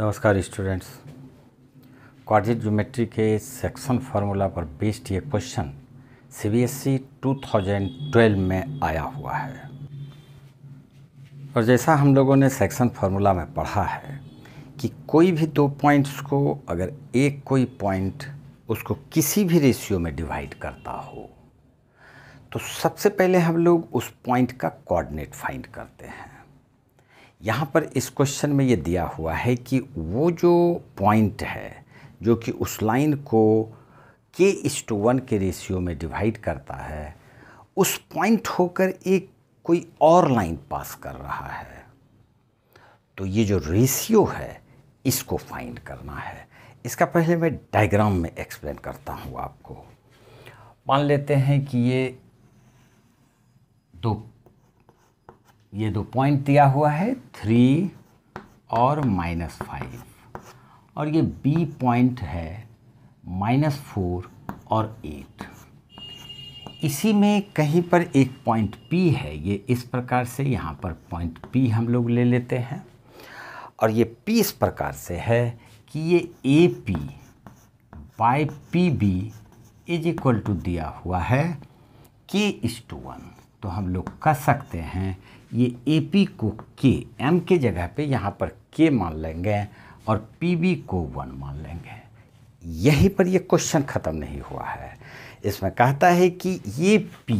नमस्कार students quadratic geometry के section formula पर बेस्ड ये क्वेश्चन सीबीएसई 2012 में आया हुआ है और जैसा हम लोगों ने सेक्शन फार्मूला में पढ़ा है कि कोई भी दो पॉइंट्स को अगर एक कोई पॉइंट उसको किसी भी रेशियो में डिवाइड करता हो तो सबसे पहले हम लोग उस पॉइंट का कोऑर्डिनेट फाइंड करते हैं यहाँ पर इस क्वेश्चन में ये दिया हुआ है कि वो जो पॉइंट है जो कि उस लाइन को के इस टू वन के रेशियो में डिवाइड करता है उस पॉइंट होकर एक कोई और लाइन पास कर रहा है तो ये जो रेशियो है इसको फाइंड करना है इसका पहले मैं डायग्राम में एक्सप्लेन करता हूँ आपको मान लेते हैं कि ये दो ये दो पॉइंट दिया हुआ है थ्री और माइनस फाइव और ये बी पॉइंट है माइनस फोर और एट इसी में कहीं पर एक पॉइंट पी है ये इस प्रकार से यहाँ पर पॉइंट पी हम लोग ले लेते हैं और ये पी इस प्रकार से है कि ये A P by P B is equal to दिया हुआ है के इस टू वन तो हम लोग कह सकते हैं ये ए पी को के एम के जगह पे यहाँ पर के मान लेंगे और पी बी को वन मान लेंगे यहीं पर ये क्वेश्चन ख़त्म नहीं हुआ है इसमें कहता है कि ये P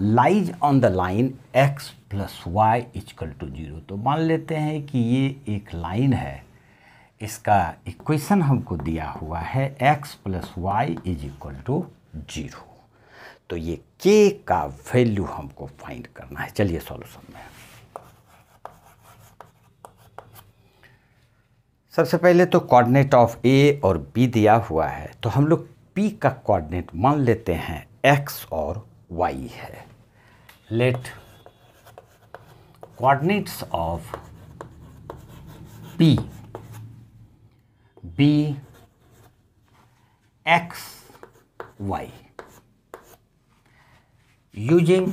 lies on the line x plus y is equal to zero तो मान लेते हैं कि ये एक लाइन है इसका इक्वेशन हमको दिया हुआ है x plus y is equal to zero तो ये के का वैल्यू हमको फाइंड करना है चलिए सॉल्यूशन में सबसे पहले तो कोऑर्डिनेट ऑफ ए और बी दिया हुआ है तो हम लोग पी का कोऑर्डिनेट मान लेते हैं एक्स और वाई है let coordinates of P be x y using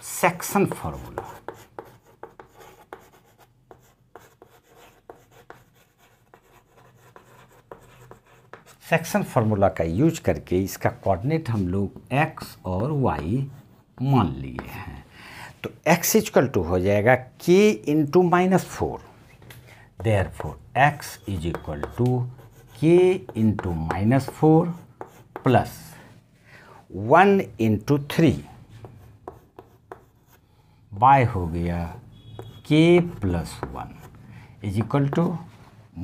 section formula. Section formula का यूज करके इसका कोऑर्डिनेट हम लोग एक्स और वाई मान लिए हैं तो एक्स इजकल टू हो जाएगा k into minus four therefore x is equal to k into minus four plus one into three by हो गया k plus one is equal to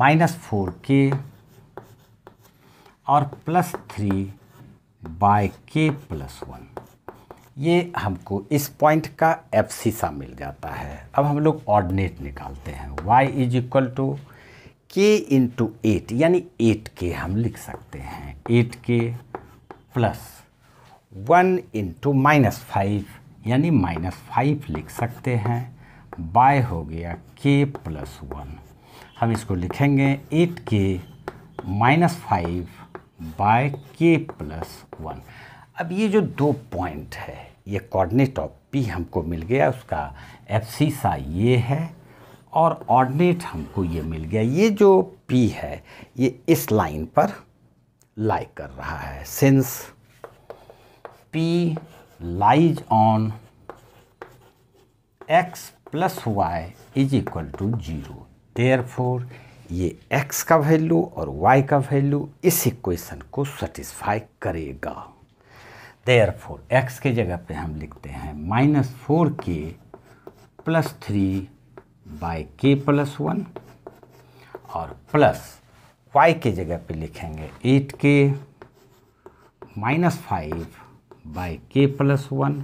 minus four k और plus three by k plus one ये हमको इस point का F सा मिल जाता है अब हम लोग ऑर्डिनेट निकालते हैं y is equal to k into eight यानी एट के हम लिख सकते हैं eight k plus one into minus five यानी माइनस फाइव लिख सकते हैं बाय हो गया के प्लस वन हम इसको लिखेंगे eight k minus five by k plus one अब ये जो दो पॉइंट है ये कोऑर्डिनेट ऑफ पी हमको मिल गया उसका एफ सी सा ये है और ऑर्डिनेट हमको ये मिल गया ये जो पी है ये इस लाइन पर लाई कर रहा है since P lies on x plus y is equal to zero therefore ये एक्स का वैल्यू और वाई का वैल्यू इस इक्वेशन को सेटिस्फाई करेगा देयर फोर एक्स के जगह पे हम लिखते हैं minus four k plus three by k plus one और प्लस वाई के जगह पे लिखेंगे eight k minus five by k plus one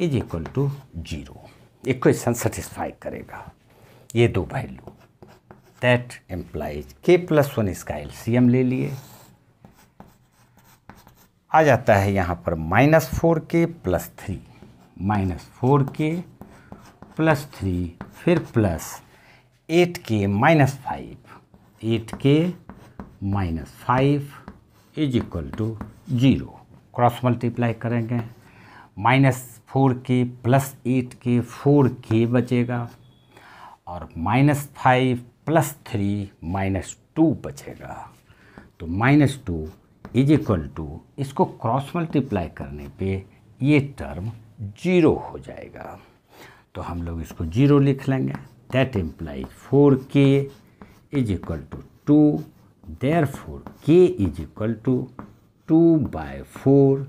is equal to zero equation satisfy करेगा ये दो value that implies k plus one इसका LCM ले लिए आ जाता है यहाँ पर minus four k plus three minus four k plus three फिर plus eight k minus five eight k minus five is equal to zero cross multiply करेंगे minus four k plus eight k four k बचेगा और minus five plus three minus two बचेगा तो minus two is equal to इसको cross multiply करने पे ये term zero हो जाएगा तो हम लोग इसको जीरो लिख लेंगे that imply four k is equal to two therefore k is equal to two by four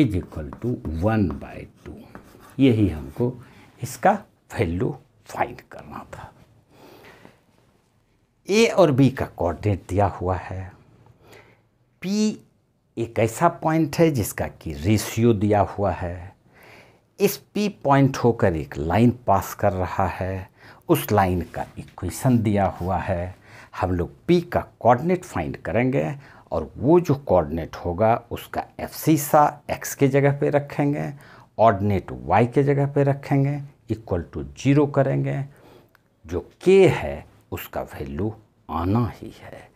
is equal to one by two यही हमको इसका वैल्यू फाइंड करना था ए और बी का कोऑर्डिनेट दिया हुआ है पी एक ऐसा पॉइंट है जिसका कि रेशियो दिया हुआ है इस पी पॉइंट होकर एक लाइन पास कर रहा है उस लाइन का इक्वेशन दिया हुआ है हम लोग पी का कोऑर्डिनेट फाइंड करेंगे और वो जो कोऑर्डिनेट होगा उसका एफ सा एक्स के जगह पे रखेंगे ऑर्डिनेट वाई के जगह पे रखेंगे इक्वल टू जीरो करेंगे जो के है उसका वैल्यू आना ही है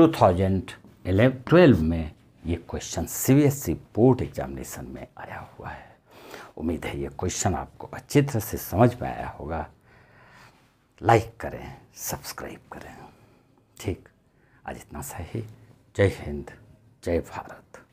2012 में ये question C E board examination में आया हुआ है उम्मीद है ये क्वेश्चन आपको अच्छी तरह से समझ में आया होगा लाइक करें सब्सक्राइब करें ठीक आज इतना सही जय हिंद जय भारत